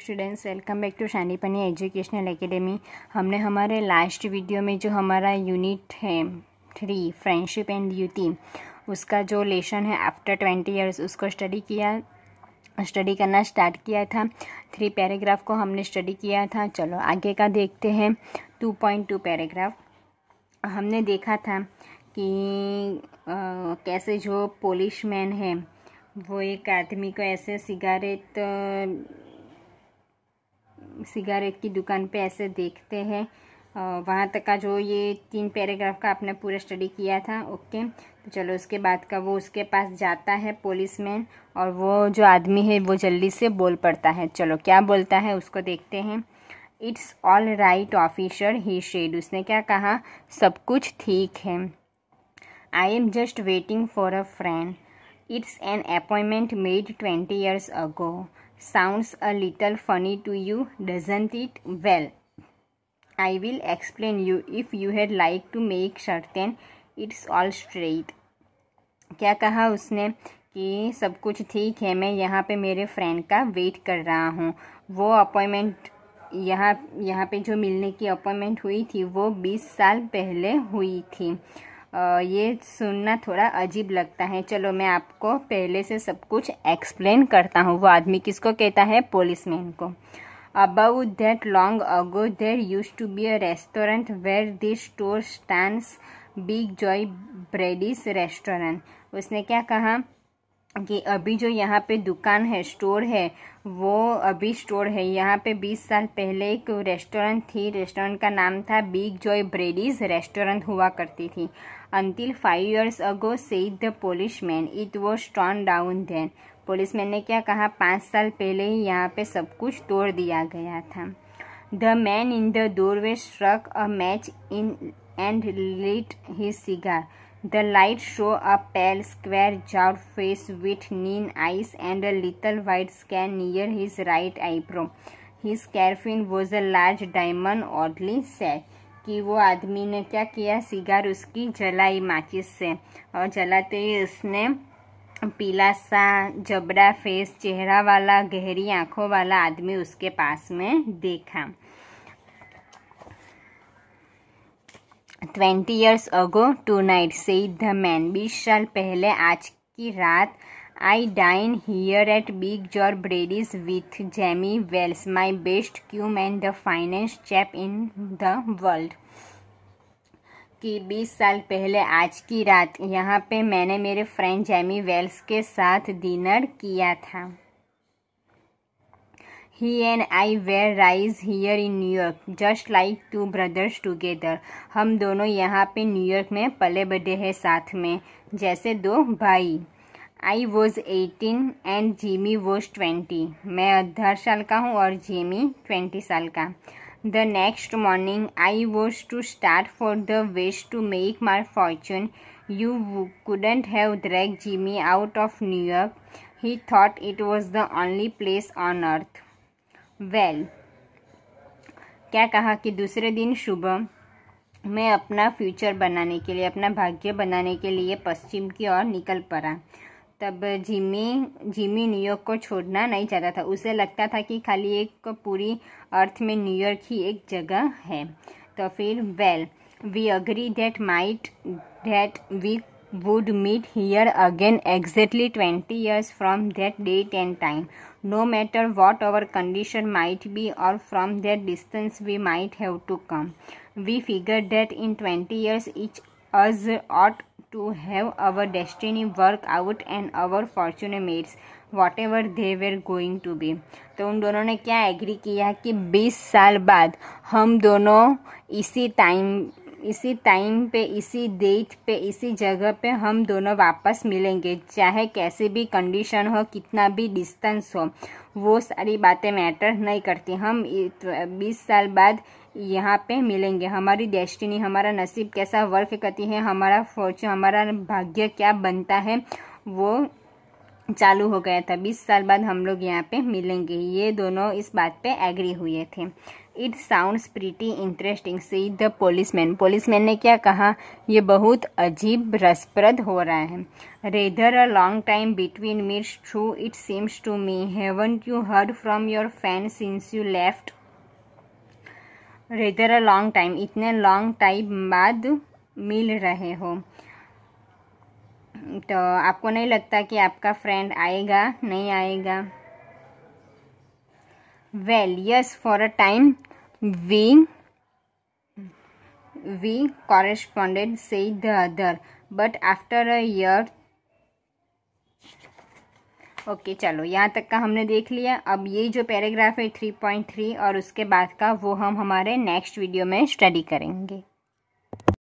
Students welcome back to शानी पनी educational academy हमने हमारे लास्ट वीडियो में जो हमारा यूनिट है थ्री फ्रेंडशिप एंड यूटी उसका जो लेसन है आफ्टर ट्वेंटी इयर्स उसको स्टडी किया स्टडी करना स्टार्ट किया था थ्री पैराग्राफ को हमने स्टडी किया था चलो आगे का देखते हैं टू पॉइंट टू पैराग्राफ हमने देखा था कि आ, कैसे जो पोलिश मैन है वो एक आदमी को ऐसे सिगारेट सिगारेट की दुकान पे ऐसे देखते हैं वहाँ तक का जो ये तीन पैराग्राफ का आपने पूरा स्टडी किया था ओके तो चलो उसके बाद का वो उसके पास जाता है पुलिस मैन और वो जो आदमी है वो जल्दी से बोल पड़ता है चलो क्या बोलता है उसको देखते हैं it's all right officer he said उसने क्या कहा सब कुछ ठीक है I am just waiting for a friend it's an appointment made twenty years ago sounds a little funny to you, doesn't it? Well, I will explain you if you had like to make certain it's all straight. क्या कहा उसने कि सब कुछ ठीक है मैं यहाँ पे मेरे फ्रेंड का वेट कर रहा हूँ वो अपॉइंटमेंट यहाँ यहाँ पे जो मिलने की अपॉइंटमेंट हुई थी वो बीस साल पहले हुई थी ये सुनना थोड़ा अजीब लगता है चलो मैं आपको पहले से सब कुछ एक्सप्लेन करता हूँ वो आदमी किसको कहता है पोलिसमैन को about that long ago there used to be a restaurant where this store stand big Joe Brady's restaurant उसने क्या कहा कि अभी जो यहाँ पे दुकान है स्टोर है वो अभी स्टोर है यहाँ पे 20 साल पहले एक रेस्टोरेंट थी रेस्टोरेंट का नाम था बिग जॉय ब्रेडीज रेस्टोरेंट हुआ करती थी until five years ago said the policeman it was स्टॉन डाउन देन पुलिस मैन ने क्या कहा पाँच साल पहले ही यहाँ पे सब कुछ तोड़ दिया गया था the man in the doorway struck a match in and lit his cigar The light shows a pale, square-jawed face with keen eyes and a little white scan near his right eyebrow. His carefin was a large diamond, oddly set. कि वो आदमी ने क्या किया cigar उसकी जलाई माचिस से और जलाते ही उसने पीला सा जबड़ा फेस चेहरा वाला गहरी आंखों वाला आदमी उसके पास में देखा twenty years ago tonight said the man बीस साल पहले आज की रात I dine here at big Joe Brady's with Jimmy Wells my best chum and the finest chap in the world कि बीस साल पहले आज की रात यहाँ पे मैंने मेरे फ्रेंड जैमी वेल्स के साथ डिनर किया था He and I were raised here in New York, just like two brothers together. हम दोनों यहाँ पे न्यूयॉर्क में पले बड़े हैं साथ में जैसे दो भाई I was eighteen and Jimmy was twenty मैं अठारह साल का हूँ और जिमी ट्वेंटी साल का the next morning I was to start for the West to make my fortune you couldn't have dragged Jimmy out of New York. He thought it was the only place on earth. Well well, क्या कहा कि दूसरे दिन सुबह मैं अपना future बनाने के लिए अपना भाग्य बनाने के लिए पश्चिम की ओर निकल पड़ा तब जिमी जिमी न्यूयॉर्क को छोड़ना नहीं चाहता था उसे लगता था कि खाली एक पूरी अर्थ में न्यूयॉर्क ही एक जगह है तो फिर well we agree that might that we would meet here again exactly 20 years from that date and time, no matter what our condition might be or from that distance we might have to come. We figured that in 20 years each us ought to have our destiny work out and our fortune mates whatever they were going to be तो उन दोनों ने क्या agree किया कि 20 साल बाद हम दोनों इसी टाइम इसी टाइम पे इसी डेट पे इसी जगह पे हम दोनों वापस मिलेंगे चाहे कैसे भी कंडीशन हो कितना भी डिस्टेंस हो वो सारी बातें मैटर नहीं करती हम बीस साल बाद यहाँ पे मिलेंगे हमारी डेस्टिनी हमारा नसीब कैसा वर्क करती है हमारा फॉर्चून हमारा भाग्य क्या बनता है वो चालू हो गया था बीस साल बाद हम लोग यहाँ पे मिलेंगे ये दोनों इस बात पे एग्री हुए थे it sounds pretty interesting said the policeman policeman ने क्या कहा यह बहुत अजीब रसप्रद हो रहा है rather a long time between meets though it seems to me haven't you heard from your friend since you left rather a long time इतने लॉन्ग टाइम बाद मिल रहे हो तो आपको नहीं लगता कि आपका फ्रेंड आएगा नहीं आएगा well yes for a time we we corresponded से the other but after a year okay okay, चलो यहाँ तक का हमने देख लिया अब ये जो पैराग्राफ है थ्री पॉइंट थ्री और उसके बाद का वो हम हमारे नेक्स्ट वीडियो में स्टडी करेंगे